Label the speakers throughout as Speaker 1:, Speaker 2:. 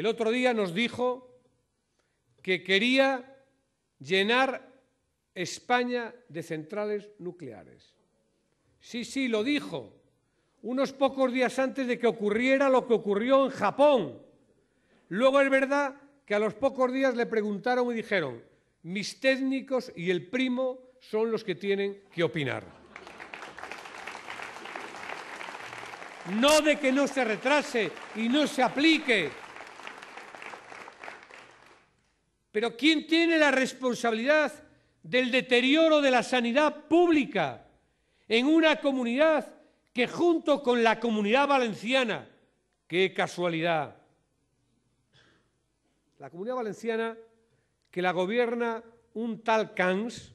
Speaker 1: El otro día nos dijo que quería llenar España de centrales nucleares. Sí, sí, lo dijo, unos pocos días antes de que ocurriera lo que ocurrió en Japón. Luego es verdad que a los pocos días le preguntaron y dijeron, mis técnicos y el primo son los que tienen que opinar. No de que no se retrase y no se aplique, pero ¿quién tiene la responsabilidad del deterioro de la sanidad pública en una comunidad que junto con la comunidad valenciana, qué casualidad, la comunidad valenciana que la gobierna un tal Cans,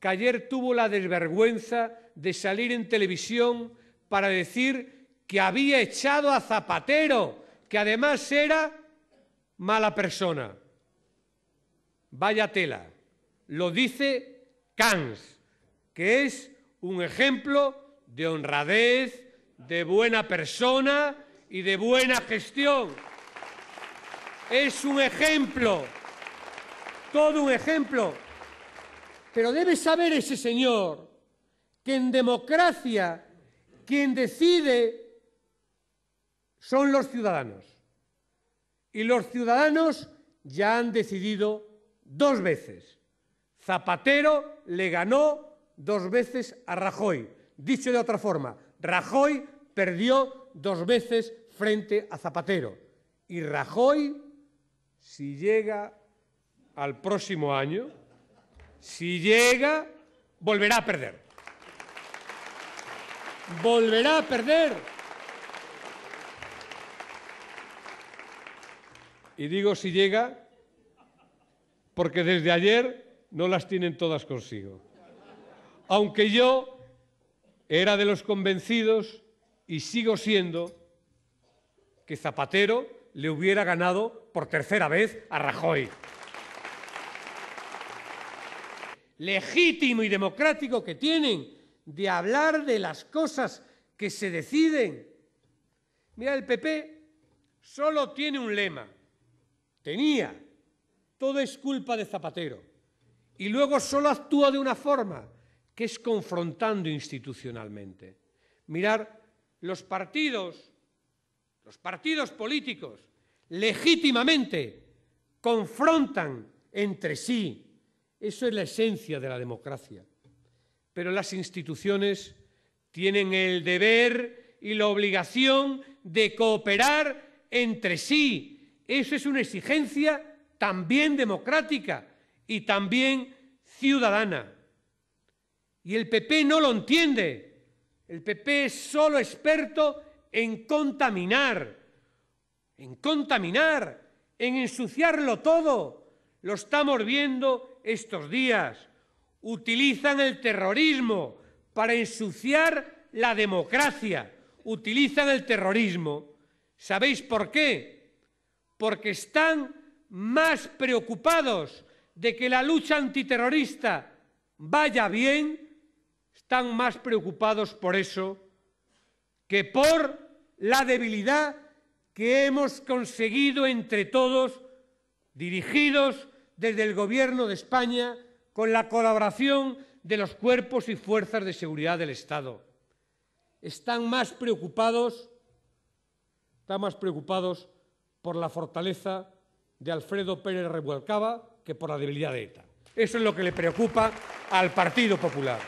Speaker 1: que ayer tuvo la desvergüenza de salir en televisión para decir que había echado a Zapatero, que además era mala persona. Vaya tela, lo dice Kans, que es un ejemplo de honradez, de buena persona y de buena gestión. Es un ejemplo, todo un ejemplo. Pero debe saber ese señor que en democracia quien decide son los ciudadanos. Y los ciudadanos ya han decidido dos veces. Zapatero le ganó dos veces a Rajoy. Dicho de otra forma, Rajoy perdió dos veces frente a Zapatero. Y Rajoy, si llega al próximo año, si llega, volverá a perder. Volverá a perder. Y digo si llega porque desde ayer no las tienen todas consigo. Aunque yo era de los convencidos y sigo siendo que Zapatero le hubiera ganado por tercera vez a Rajoy. Legítimo y democrático que tienen de hablar de las cosas que se deciden. Mira, el PP solo tiene un lema. Tenía todo es culpa de Zapatero. Y luego solo actúa de una forma, que es confrontando institucionalmente. Mirar, los partidos, los partidos políticos, legítimamente confrontan entre sí. Eso es la esencia de la democracia. Pero las instituciones tienen el deber y la obligación de cooperar entre sí. Eso es una exigencia también democrática y también ciudadana. Y el PP no lo entiende. El PP es solo experto en contaminar, en contaminar, en ensuciarlo todo. Lo estamos viendo estos días. Utilizan el terrorismo para ensuciar la democracia. Utilizan el terrorismo. ¿Sabéis por qué? Porque están más preocupados de que la lucha antiterrorista vaya bien, están más preocupados por eso que por la debilidad que hemos conseguido entre todos, dirigidos desde el Gobierno de España con la colaboración de los cuerpos y fuerzas de seguridad del Estado. Están más preocupados, preocupados por la fortaleza de Alfredo Pérez Revuelcaba que por la debilidad de ETA. Eso es lo que le preocupa al Partido Popular.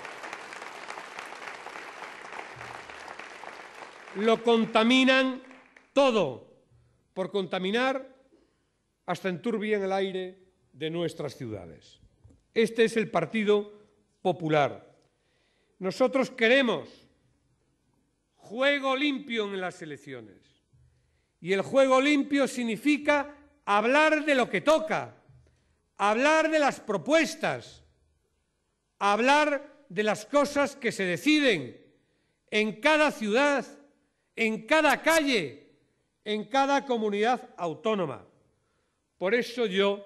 Speaker 1: Lo contaminan todo por contaminar hasta enturbiar el aire de nuestras ciudades. Este es el Partido Popular. Nosotros queremos juego limpio en las elecciones. Y el juego limpio significa hablar de lo que toca, hablar de las propuestas, hablar de las cosas que se deciden en cada ciudad, en cada calle, en cada comunidad autónoma. Por eso yo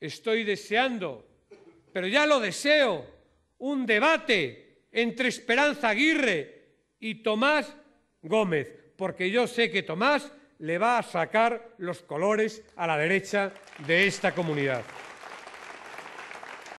Speaker 1: estoy deseando, pero ya lo deseo, un debate entre Esperanza Aguirre y Tomás Gómez, porque yo sé que Tomás le va a sacar los colores a la derecha de esta comunidad.